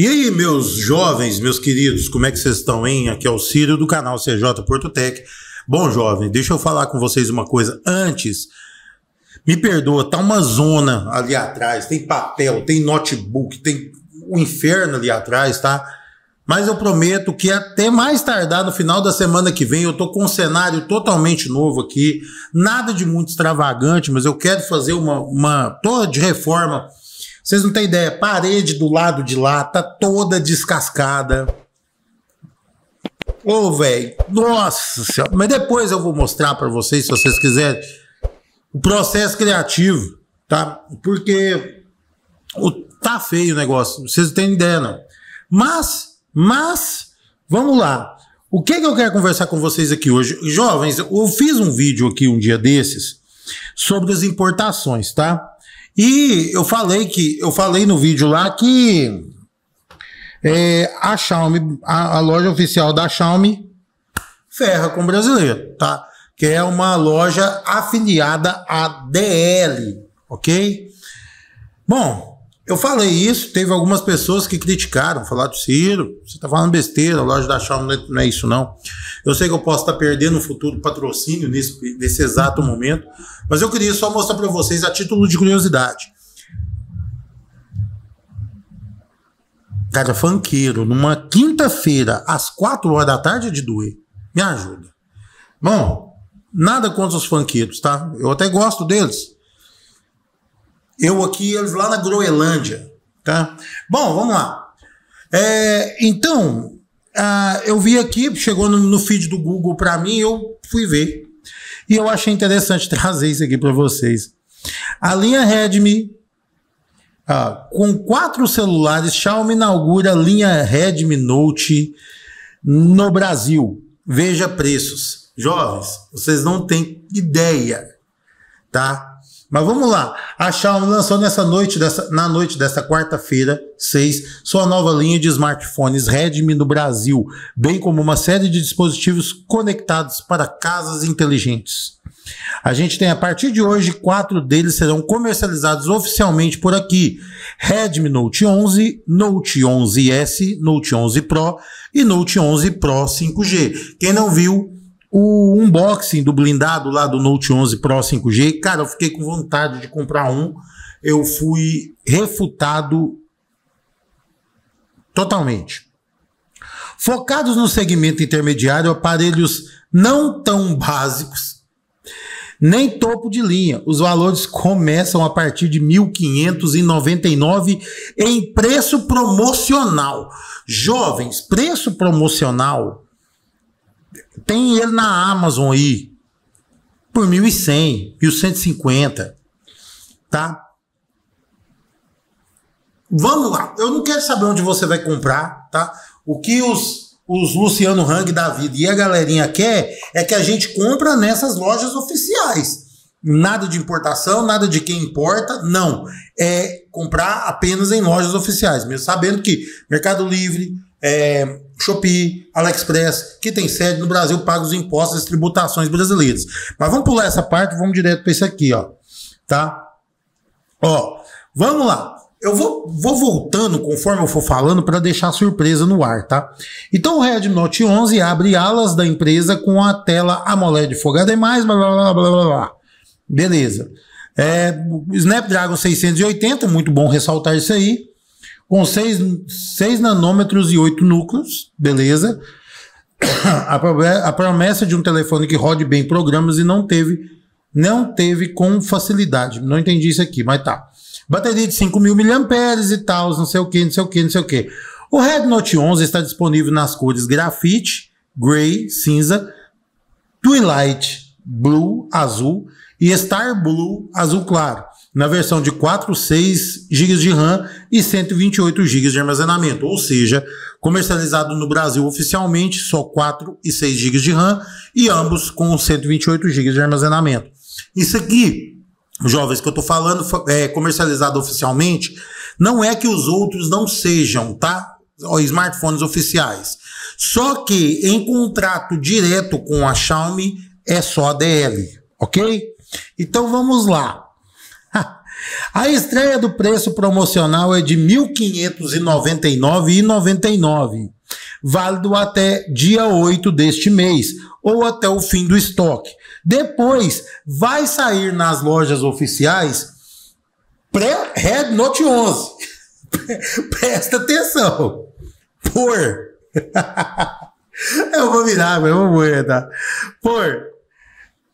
E aí, meus jovens, meus queridos, como é que vocês estão, hein? Aqui é o Círio do canal CJ Porto Tech. Bom, jovem, deixa eu falar com vocês uma coisa antes. Me perdoa, tá uma zona ali atrás, tem papel, tem notebook, tem o um inferno ali atrás, tá? Mas eu prometo que até mais tardar no final da semana que vem eu tô com um cenário totalmente novo aqui, nada de muito extravagante, mas eu quero fazer uma, uma toda de reforma vocês não têm ideia, parede do lado de lá tá toda descascada. Ô, oh, velho, nossa senhora. Mas depois eu vou mostrar para vocês, se vocês quiserem, o processo criativo, tá? Porque o, tá feio o negócio, vocês não têm ideia, não. Mas, mas, vamos lá. O que, é que eu quero conversar com vocês aqui hoje? Jovens, eu fiz um vídeo aqui um dia desses sobre as importações, tá? E eu falei que eu falei no vídeo lá que é, a Xiaomi, a, a, loja oficial da Xiaomi, ferra com o brasileiro, tá? Que é uma loja afiliada à DL, ok? Bom, eu falei isso, teve algumas pessoas que criticaram, falaram, Ciro, você está falando besteira, a loja da Xiaomi é, não é isso não. Eu sei que eu posso estar tá perdendo no futuro patrocínio nesse, nesse exato momento, mas eu queria só mostrar para vocês a título de curiosidade. Cara, fanqueiro, numa quinta-feira, às quatro horas da tarde de doer. Me ajuda. Bom, nada contra os fanqueiros, tá? Eu até gosto deles. Eu aqui, eles lá na Groenlândia, tá? Bom, vamos lá. É, então, uh, eu vi aqui, chegou no, no feed do Google para mim, eu fui ver. E eu achei interessante trazer isso aqui para vocês. A linha Redmi, ah, com quatro celulares, Xiaomi inaugura a linha Redmi Note no Brasil. Veja preços. Jovens, vocês não têm ideia, tá? Mas vamos lá. A Xiaomi lançou nessa noite dessa, na noite desta quarta-feira, 6, sua nova linha de smartphones Redmi no Brasil, bem como uma série de dispositivos conectados para casas inteligentes. A gente tem a partir de hoje quatro deles serão comercializados oficialmente por aqui: Redmi Note 11, Note 11S, Note 11 Pro e Note 11 Pro 5G. Quem não viu, o unboxing do blindado lá do Note 11 Pro 5G, cara, eu fiquei com vontade de comprar um. Eu fui refutado totalmente. Focados no segmento intermediário, aparelhos não tão básicos, nem topo de linha. Os valores começam a partir de 1.599 em preço promocional. Jovens, preço promocional tem ele na Amazon aí por 1.100 e os tá? Vamos lá. Eu não quero saber onde você vai comprar, tá? O que os, os Luciano Hang da vida e a galerinha quer é que a gente compra nessas lojas oficiais. Nada de importação, nada de quem importa, não. É comprar apenas em lojas oficiais, mesmo sabendo que Mercado Livre, é, Shopee, AliExpress, que tem sede no Brasil, paga os impostos e tributações brasileiras. Mas vamos pular essa parte, vamos direto para esse aqui, ó. Tá? Ó, vamos lá. Eu vou, vou voltando conforme eu for falando para deixar surpresa no ar, tá? Então o Red Note 11 abre alas da empresa com a tela AMOLED fogada e mais, blá blá blá blá blá. Beleza. É, Snapdragon 680, muito bom ressaltar isso aí com 6 nanômetros e 8 núcleos, beleza. A, promessa de um telefone que rode bem programas e não teve, não teve com facilidade. Não entendi isso aqui, mas tá. Bateria de 5 mil miliamperes e tal, não sei o que, não sei o que, não sei o que. O Red Note 11 está disponível nas cores grafite, gray, cinza, twilight, blue, azul e star blue, azul claro na versão de 4, 6 GB de RAM e 128 GB de armazenamento, ou seja, comercializado no Brasil oficialmente só 4 e 6 GB de RAM e ambos com 128 GB de armazenamento. Isso aqui, jovens, que eu estou falando é, comercializado oficialmente, não é que os outros não sejam, tá? Smartphones oficiais. Só que em contrato direto com a Xiaomi é só DL, ok? Então vamos lá. A estreia do preço promocional é de R$ 1.599,99, válido até dia 8 deste mês ou até o fim do estoque. Depois, vai sair nas lojas oficiais pré-Red Note 11. Presta atenção. Por. eu vou virar, eu vou morrer, tá? Por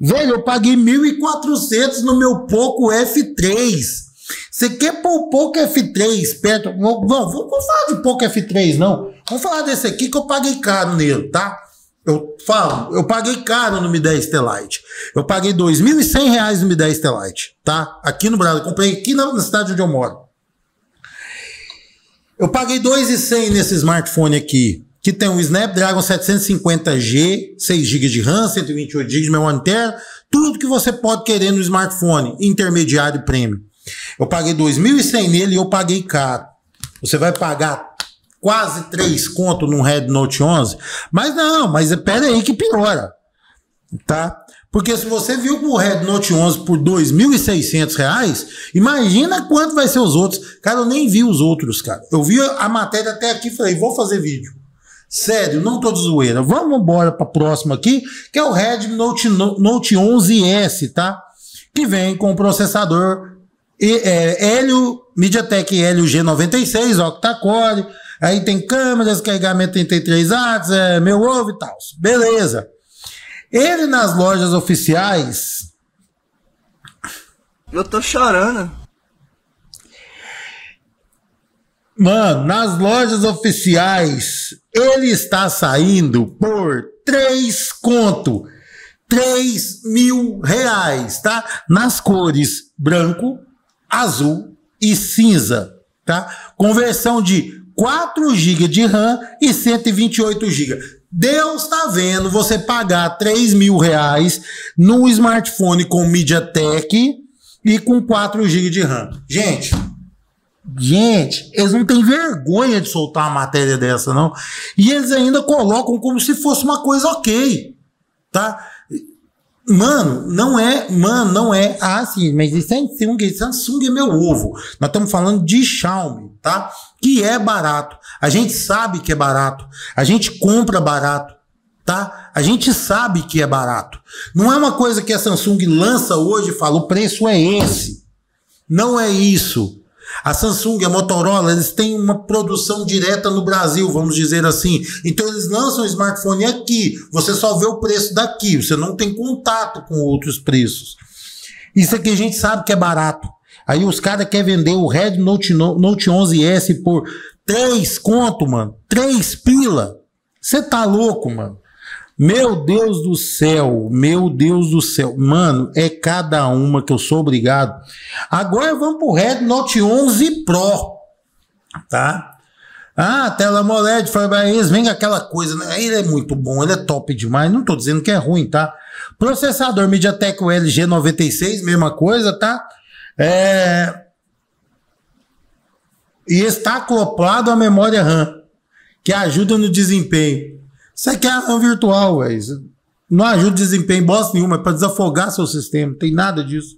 Velho, eu paguei 1.400 no meu Poco F3. Você quer pôr o Poco F3 perto... Não, vamos falar de Poco F3, não. Vamos falar desse aqui que eu paguei caro nele, tá? Eu falo, eu paguei caro no Mi 10 Telite. Eu paguei R$ 2.100 no Mi 10 Telite, tá? Aqui no Brasil, comprei aqui na, na cidade onde eu moro. Eu paguei R$ 2.100 nesse smartphone aqui que tem um Snapdragon 750G, 6 GB de RAM, 128 GB de memória interna, tudo que você pode querer no smartphone, intermediário e premium. Eu paguei 2.100 nele e eu paguei caro. Você vai pagar quase 3 conto num Red Note 11? Mas não, mas espera aí que piora. Tá? Porque se você viu o Red Note 11 por R$ reais imagina quanto vai ser os outros. Cara, eu nem vi os outros, cara. Eu vi a matéria até aqui e falei, vou fazer vídeo. Sério, não tô de zoeira. Vamos embora para próxima aqui, que é o Redmi Note, Note 11S, tá? Que vem com processador e, é, Helio, MediaTek Helio G96, octa-core. Aí tem câmeras, carregamento 33 watts, é, meu ovo e tal. Beleza. Ele nas lojas oficiais. Eu tô chorando. Mano, nas lojas oficiais ele está saindo por três conto. 3 mil reais, tá? Nas cores branco, azul e cinza, tá? Conversão de 4 GB de RAM e 128 GB. Deus tá vendo você pagar 3 mil reais num smartphone com MediaTek e com 4 GB de RAM. Gente, Gente, eles não têm vergonha de soltar uma matéria dessa, não. E eles ainda colocam como se fosse uma coisa ok, tá? Mano, não é, mano, não é. Ah, sim, mas é e Samsung, e Samsung é meu ovo. Nós estamos falando de Xiaomi, tá? Que é barato. A gente sabe que é barato. A gente compra barato, tá? A gente sabe que é barato. Não é uma coisa que a Samsung lança hoje e fala, o preço é esse. Não é isso. A Samsung, a Motorola, eles têm uma produção direta no Brasil, vamos dizer assim. Então eles lançam o smartphone aqui, você só vê o preço daqui, você não tem contato com outros preços. Isso aqui a gente sabe que é barato. Aí os caras querem vender o Red Note, Note 11S por 3 conto, mano. 3 pila. Você tá louco, mano. Meu Deus do céu, meu Deus do céu. Mano, é cada uma que eu sou obrigado. Agora vamos pro Red Note 11 Pro, tá? Ah, tela AMOLED, Fabrice, vem aquela coisa, né? Ele é muito bom, ele é top demais, não tô dizendo que é ruim, tá? Processador MediaTek LG 96, mesma coisa, tá? É... E está acoplado à memória RAM, que ajuda no desempenho. Você quer RAM virtual, velho. Não ajuda o desempenho bosta nenhuma, é para desafogar seu sistema, não tem nada disso.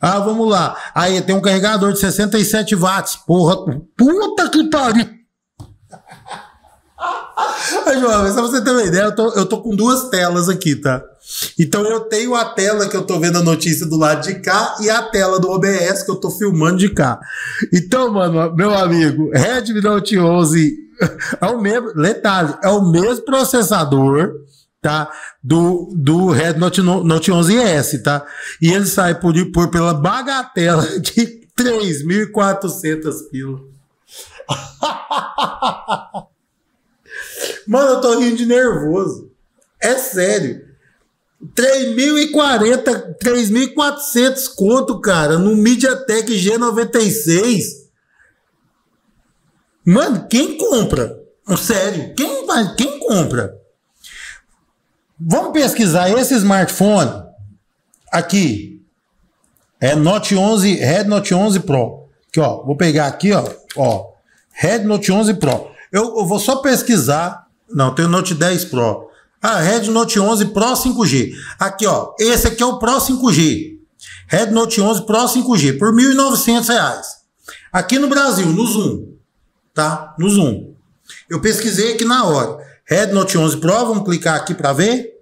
Ah, vamos lá. Aí tem um carregador de 67 watts. Porra, puta que pariu. Aí, João, só você ter uma ideia, eu tô, eu tô com duas telas aqui, tá? Então eu tenho a tela que eu tô vendo a notícia do lado de cá e a tela do OBS que eu tô filmando de cá. Então, mano, meu amigo, Redmi Note 11 é o mesmo, detalhe, é o mesmo processador, tá? Do, do Red Note, Note 11S, tá? E ele sai por, por pela bagatela de 3.400 pila. Mano, eu tô rindo de nervoso. É sério. 3.040, 3.400 conto, cara, no MediaTek G96. Mano, quem compra? Sério, quem, quem compra? Vamos pesquisar esse smartphone aqui. É Note 11, Red Note 11 Pro. Aqui, ó, vou pegar aqui, ó, ó. Red Note 11 Pro. Eu, eu vou só pesquisar. Não, tem o Note 10 Pro. Ah, Red Note 11 Pro 5G. Aqui, ó, esse aqui é o Pro 5G. Red Note 11 Pro 5G por R$ 1.900. Aqui no Brasil, no Zoom tá? No Zoom. Eu pesquisei aqui na hora. Red Note 11 Pro, vamos clicar aqui para ver.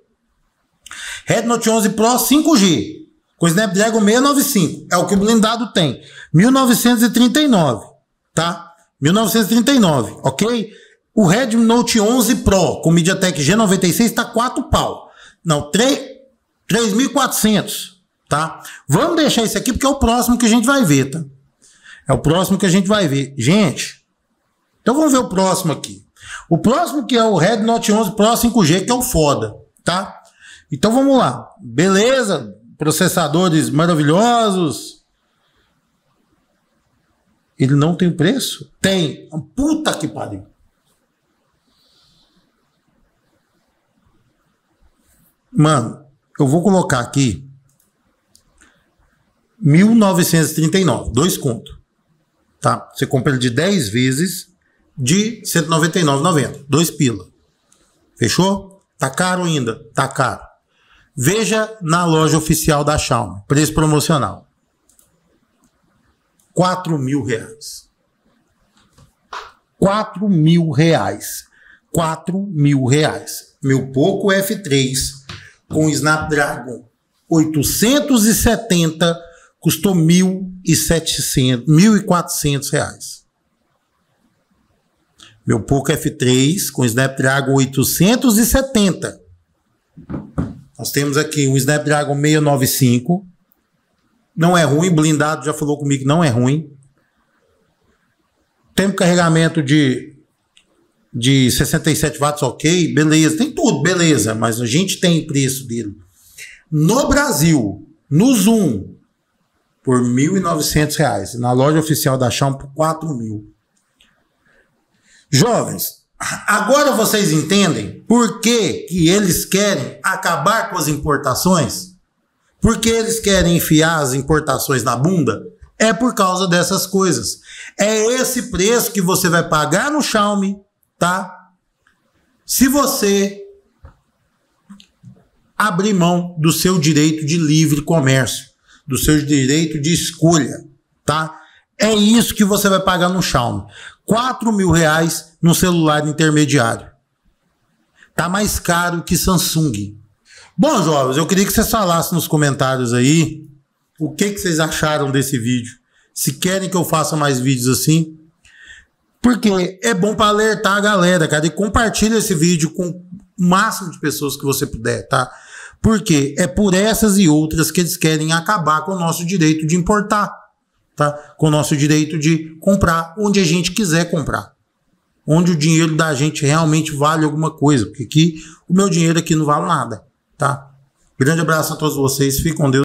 Red Note 11 Pro 5G, com Snapdragon 695, é o que o blindado tem, 1939, tá? 1939, ok? O Red Note 11 Pro com MediaTek G96 tá 4 pau. Não, 3.400, tá? Vamos deixar isso aqui porque é o próximo que a gente vai ver, tá? É o próximo que a gente vai ver. Gente, então vamos ver o próximo aqui. O próximo que é o Red Note 11 Pro 5G, que é o foda, tá? Então vamos lá. Beleza, processadores maravilhosos. Ele não tem preço? Tem. Puta que pariu. Mano, eu vou colocar aqui 1939, dois conto. Tá? Você compra ele de 10 vezes de 199,90. Dois pila. Fechou? Tá caro ainda? Tá caro. Veja na loja oficial da Xiaomi. Preço promocional. 4 mil reais. 4 mil reais. 4 mil reais. Meu Poco F3 com Snapdragon 870 custou 1.400 reais meu Poco F3 com Snapdragon 870. Nós temos aqui um Snapdragon 695. Não é ruim, blindado já falou comigo que não é ruim. Tempo de carregamento de, de 67 watts, ok, beleza. Tem tudo, beleza, mas a gente tem preço dele. No Brasil, no Zoom, por R$ 1.900. Na loja oficial da Xiaomi, por R$ 4.000. Jovens, agora vocês entendem por que, que eles querem acabar com as importações? Por que eles querem enfiar as importações na bunda? É por causa dessas coisas. É esse preço que você vai pagar no Xiaomi, tá? Se você abrir mão do seu direito de livre comércio, do seu direito de escolha, tá? É isso que você vai pagar no Xiaomi. 4 mil reais no celular intermediário. Tá mais caro que Samsung. Bom, jovens, eu queria que vocês falassem nos comentários aí o que, que vocês acharam desse vídeo. Se querem que eu faça mais vídeos assim. Porque é bom para alertar a galera, cara. E compartilha esse vídeo com o máximo de pessoas que você puder, tá? Porque é por essas e outras que eles querem acabar com o nosso direito de importar tá? com o nosso direito de comprar onde a gente quiser comprar. Onde o dinheiro da gente realmente vale alguma coisa, porque aqui o meu dinheiro aqui não vale nada, tá? Grande abraço a todos vocês, fiquem com Deus.